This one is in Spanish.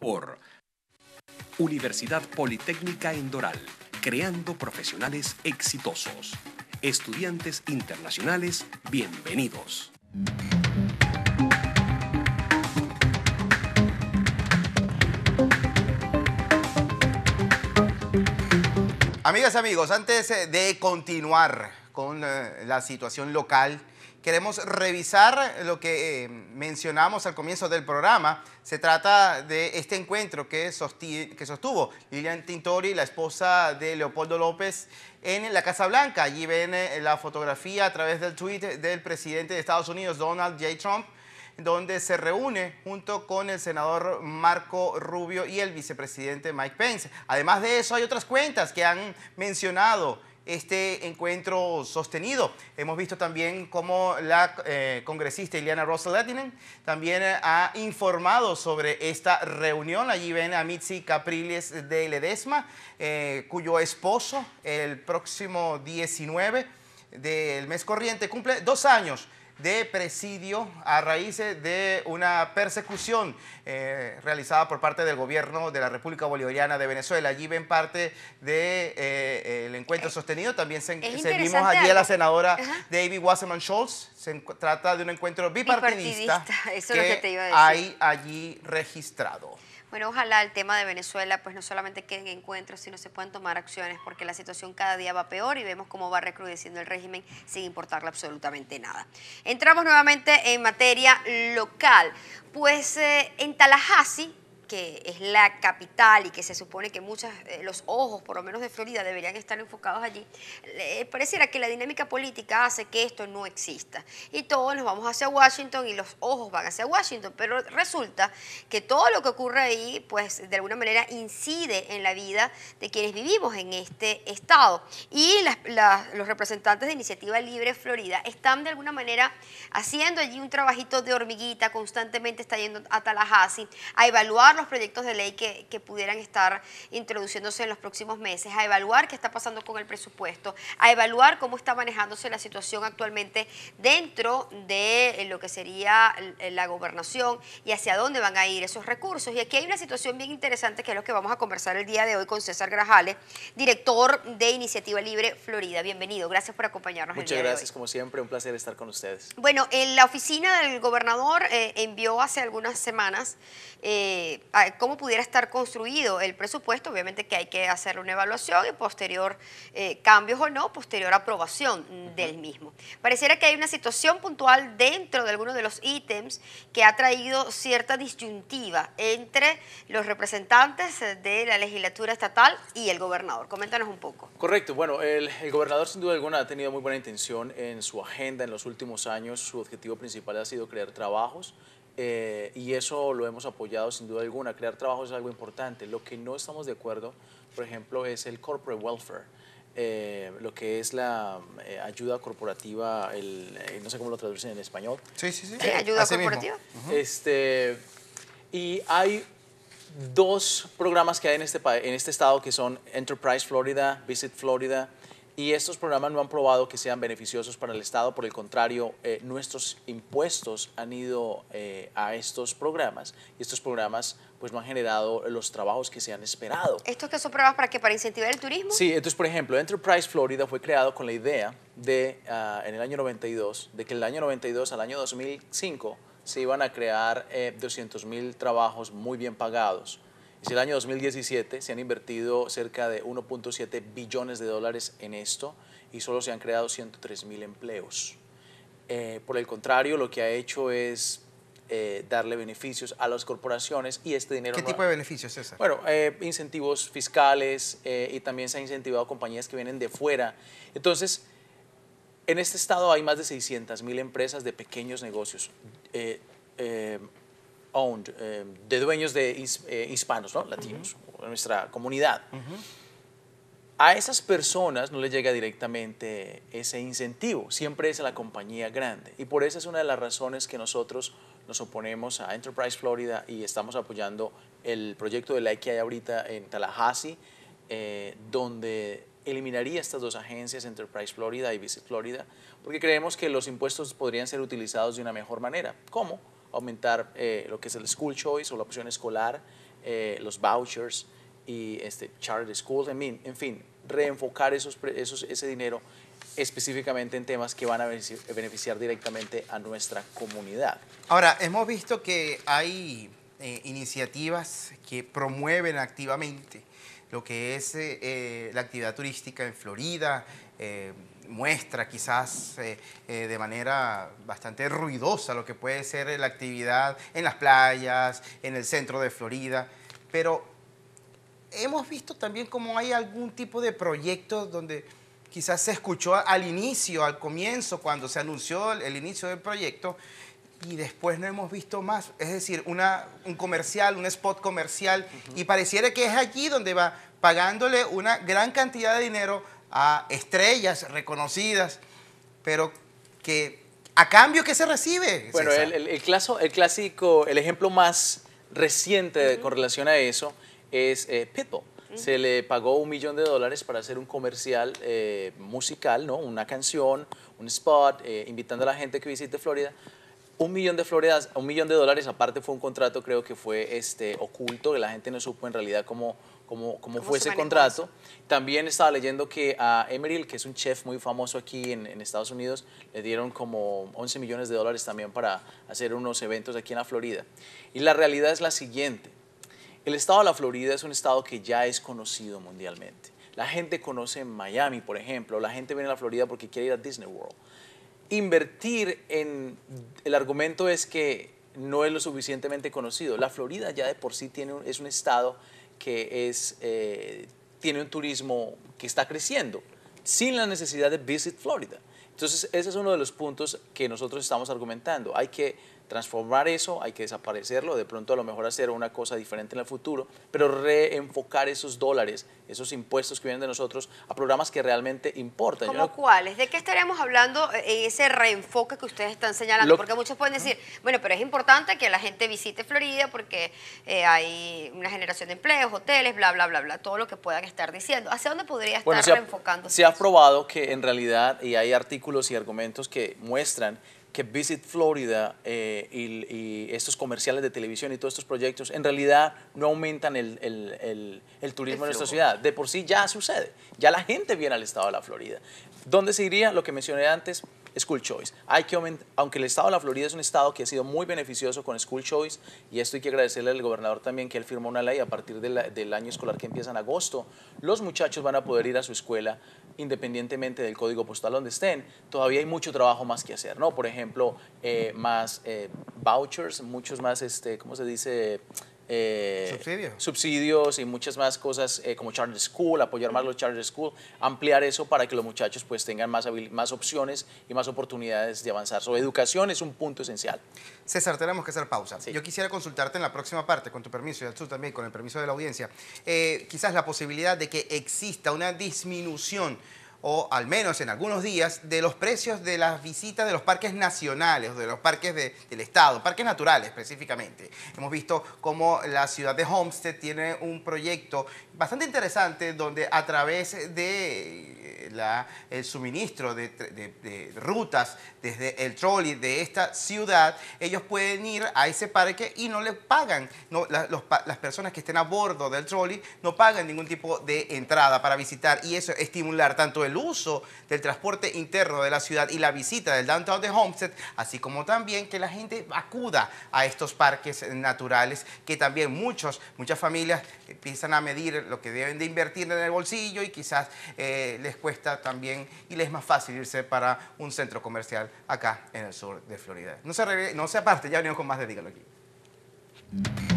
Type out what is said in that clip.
por Universidad Politécnica en Doral, creando profesionales exitosos. Estudiantes internacionales, bienvenidos. Amigas, amigos, antes eh, de continuar con eh, la situación local, queremos revisar lo que eh, mencionamos al comienzo del programa. Se trata de este encuentro que, sostuvo Lilian Tintori, la esposa de Leopoldo López, en la Casa Blanca. Allí ven eh, la fotografía a través del tweet del presidente de Estados Unidos, Donald J. Trump, donde se reúne junto con el senador Marco Rubio y el vicepresidente Mike Pence. Además de eso, hay otras cuentas que han mencionado este encuentro sostenido. Hemos visto también cómo la eh, congresista Ileana Rosalatinen también ha informado sobre esta reunión. Allí ven a Mitzi Capriles de Ledesma, eh, cuyo esposo el próximo 19 del mes corriente cumple dos años de presidio a raíz de una persecución eh, realizada por parte del gobierno de la República Bolivariana de Venezuela. Allí ven parte del de, eh, encuentro eh, sostenido. También se, vimos allí a la senadora David Wasserman Schultz. Se trata de un encuentro bipartidista, Eso es lo que te iba a decir. hay allí registrado. Bueno, ojalá el tema de Venezuela pues no solamente queden encuentros, sino se puedan tomar acciones porque la situación cada día va peor y vemos cómo va recrudeciendo el régimen sin importarle absolutamente nada. Entramos nuevamente en materia local. Pues eh, en Tallahassee que es la capital y que se supone que muchos, eh, los ojos, por lo menos de Florida, deberían estar enfocados allí, pareciera que la dinámica política hace que esto no exista. Y todos nos vamos hacia Washington y los ojos van hacia Washington, pero resulta que todo lo que ocurre ahí, pues de alguna manera incide en la vida de quienes vivimos en este estado. Y los representantes de Iniciativa Libre Florida están de alguna manera haciendo allí un trabajito de hormiguita, constantemente está yendo a Tallahassee a evaluar los proyectos de ley que, pudieran estar introduciéndose en los próximos meses, a evaluar qué está pasando con el presupuesto, a evaluar cómo está manejándose la situación actualmente dentro de eh, lo que sería eh, la gobernación y hacia dónde van a ir esos recursos. Y aquí hay una situación bien interesante que es lo que vamos a conversar el día de hoy con César Grajales, director de Iniciativa Libre Florida. Bienvenido, gracias por acompañarnos. Muchas el gracias, como siempre, un placer estar con ustedes. Bueno, en la oficina del gobernador eh, envió hace algunas semanas cómo pudiera estar construido el presupuesto, obviamente que hay que hacer una evaluación y posterior eh, cambios o no, posterior aprobación del mismo. Pareciera que hay una situación puntual dentro de algunos de los ítems que ha traído cierta disyuntiva entre los representantes de la legislatura estatal y el gobernador. Coméntanos un poco. Correcto, bueno, el, el gobernador sin duda alguna ha tenido muy buena intención en su agenda en los últimos años. Su objetivo principal ha sido crear trabajos eh, y eso lo hemos apoyado sin duda alguna. Crear trabajo es algo importante. Lo que no estamos de acuerdo, por ejemplo, es el corporate welfare. Eh, lo que es la eh, ayuda corporativa, el, no sé cómo lo traducen en español. Sí, sí, sí. sí ayuda corporativa. este, y hay dos programas que hay en este, en este estado que son Enterprise Florida, Visit Florida y estos programas no han probado que sean beneficiosos para el Estado, por el contrario, eh, nuestros impuestos han ido eh, a estos programas y estos programas pues no han generado los trabajos que se han esperado. ¿Estos que son programas para qué? ¿Para incentivar el turismo? Sí, entonces por ejemplo, Enterprise Florida fue creado con la idea de, que ah, en el año 92, de que el año 92 al año 2005 se iban a crear eh, 200 mil trabajos muy bien pagados desde el año 2017 se han invertido cerca de 1.7 billones de dólares en esto y solo se han creado 103 mil empleos. Eh, por el contrario, lo que ha hecho es eh, darle beneficios a las corporaciones y este dinero... ¿Qué tipo de beneficios, eso? Bueno, eh, incentivos fiscales y también se ha incentivado compañías que vienen de fuera. Entonces, en este estado hay más de 600 mil empresas de pequeños negocios owned, em, de dueños de eh, hispanos, latinos, nuestra comunidad. A esas personas no les llega directamente ese incentivo, siempre es a la compañía grande. Y por eso es una de las razones que nosotros nos oponemos a Enterprise Florida y estamos apoyando el proyecto de la que hay ahorita en Tallahassee, eh, donde eliminaría estas dos agencias, Enterprise Florida y Visit Florida, porque creemos que los impuestos podrían ser utilizados de una mejor manera. ¿Cómo? aumentar eh, lo que es el school choice o la opción escolar, eh, los vouchers y este, charter schools, en fin, reenfocar esos, esos, ese dinero específicamente en temas que van a beneficiar directamente a nuestra comunidad. Ahora, hemos visto que hay eh, iniciativas que promueven activamente lo que es eh, eh, la actividad turística en Florida, muestra quizás de manera bastante ruidosa lo que puede ser la actividad en las playas, en el centro de Florida, pero hemos visto también como hay algún tipo de proyecto donde quizás se escuchó al inicio, al comienzo, cuando se anunció el inicio del proyecto, y después no hemos visto más. Es decir, una, un comercial, un spot comercial, y pareciera que es allí donde va pagándole una gran cantidad de dinero a estrellas reconocidas, pero que a cambio, ¿qué se recibe? Bueno, el, el, el, el clásico, el ejemplo más reciente con relación a eso es eh, Pitbull. Se le pagó un millón de dólares para hacer un comercial eh, musical, ¿no? Una canción, un spot, eh, invitando a la gente que visite Florida un millón de un millón de dólares, aparte fue un contrato, creo que fue este, oculto, que la gente no supo en realidad cómo, fue ese contrato. También estaba leyendo que a Emeril, que es un chef muy famoso aquí en, en, Estados Unidos, le dieron como 11 millones de dólares también para hacer unos eventos aquí en la Florida. Y la realidad es la siguiente. El estado de la Florida es un estado que ya es conocido mundialmente. La gente conoce Miami, por ejemplo. La gente viene a la Florida porque quiere ir a Disney World invertir en el argumento es que no es lo suficientemente conocido. La Florida ya de por sí tiene es un estado que es, eh, tiene un turismo que está creciendo sin la necesidad de Visit Florida. Entonces, ese es uno de los puntos que nosotros estamos argumentando. Hay que transformar eso, hay que desaparecerlo, de pronto a lo mejor hacer una cosa diferente en el futuro, pero reenfocar esos dólares, esos impuestos que vienen de nosotros a programas que realmente importan. ¿Cómo cuáles? ¿De qué estaremos hablando ese reenfoque que ustedes están señalando? Porque muchos pueden decir, bueno, pero es importante que la gente visite Florida porque eh, hay una generación de empleos, hoteles, bla, bla, bla, bla, todo lo que puedan estar diciendo. ¿Hacia dónde podría estar bueno, Se ha probado que en realidad, y hay artículos y argumentos que muestran que Visit Florida eh, y, estos comerciales de televisión y todos estos proyectos en realidad no aumentan el, el turismo en nuestra ciudad. De por sí ya sucede, ya la gente viene al estado de la Florida. ¿Dónde se iría? Lo que mencioné antes, school choice. Hay que aunque el estado de la Florida es un estado que ha sido muy beneficioso con school choice, y esto hay que agradecerle al gobernador también que él firmó una ley a partir del año escolar que empieza en agosto, los muchachos van a poder ir a su escuela independientemente del código postal donde estén. Todavía hay mucho trabajo más que hacer, ¿no? Por ejemplo, eh, más eh, vouchers, muchos más, este, ¿cómo se dice? Eh, subsidios y muchas más cosas eh, como charter school, apoyar más los charter school, ampliar eso para que los muchachos pues tengan más, más opciones y más oportunidades de avanzar. Sobre educación es un punto esencial. César, tenemos que hacer pausa. Yo quisiera consultarte en la próxima parte, con tu permiso y tú también, con el permiso de la audiencia, eh, quizás la posibilidad de que exista una disminución o al menos en algunos días, de los precios de las visitas de los parques nacionales, de los parques del Estado, parques naturales específicamente. Hemos visto como la ciudad de Homestead tiene un proyecto bastante interesante donde a través de eh, suministro de, rutas desde el trolley de esta ciudad, ellos pueden ir a ese parque y no le pagan, no, las personas que estén a bordo del trolley no pagan ningún tipo de entrada para visitar y eso estimular tanto el uso del transporte interno de la ciudad y la visita del downtown de Homestead, así como también que la gente acuda a estos parques naturales que también muchos, muchas familias empiezan a medir lo que deben de invertir en el bolsillo y quizás eh, les cuesta también y les es más fácil irse para un centro comercial acá en el sur de Florida. No se, no se aparte, ya venimos con más de Dígalo aquí.